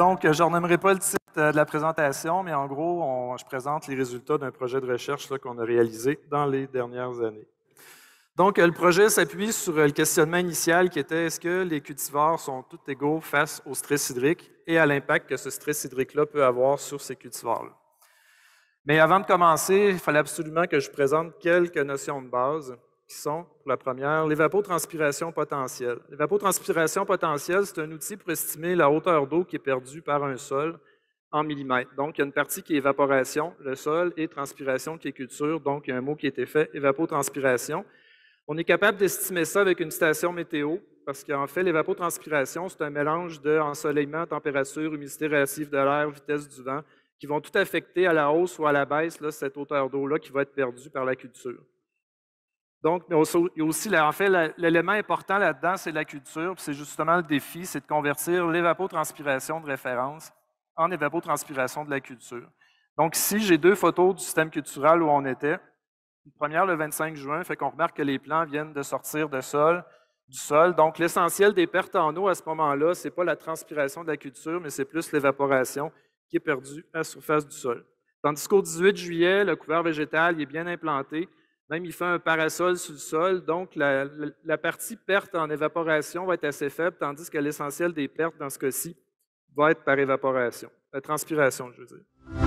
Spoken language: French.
Donc, euh, je nommerai pas le titre euh, de la présentation, mais en gros, je présente les résultats d'un projet de recherche qu'on a réalisé dans les dernières années. Donc, euh, le projet s'appuie sur le questionnement initial qui était est-ce que les cultivars sont tous égaux face au stress hydrique et à l'impact que ce stress hydrique-là peut avoir sur ces cultivars-là. Mais avant de commencer, il fallait absolument que je présente quelques notions de base qui sont, pour la première, l'évapotranspiration potentielle. L'évapotranspiration potentielle, c'est un outil pour estimer la hauteur d'eau qui est perdue par un sol en millimètres. Donc, il y a une partie qui est évaporation, le sol, et transpiration qui est culture. Donc, il y a un mot qui a été fait, évapotranspiration. On est capable d'estimer ça avec une station météo, parce qu'en fait, l'évapotranspiration, c'est un mélange de ensoleillement, température, humidité relative de l'air, vitesse du vent, qui vont tout affecter à la hausse ou à la baisse cette hauteur d'eau-là qui va être perdue par la culture. Donc, mais aussi, en fait, l'élément important là-dedans, c'est la culture. C'est justement le défi, c'est de convertir l'évapotranspiration de référence en évapotranspiration de la culture. Donc, ici, j'ai deux photos du système culturel où on était. Une première le 25 juin, fait qu'on remarque que les plants viennent de sortir de sol, du sol. Donc, l'essentiel des pertes en eau à ce moment-là, ce n'est pas la transpiration de la culture, mais c'est plus l'évaporation qui est perdue à la surface du sol. Tandis qu'au 18 juillet, le couvert végétal est bien implanté même il fait un parasol sur le sol, donc la, partie perte en évaporation va être assez faible, tandis que l'essentiel des pertes dans ce cas-ci va être par évaporation, la euh, transpiration, je veux dire.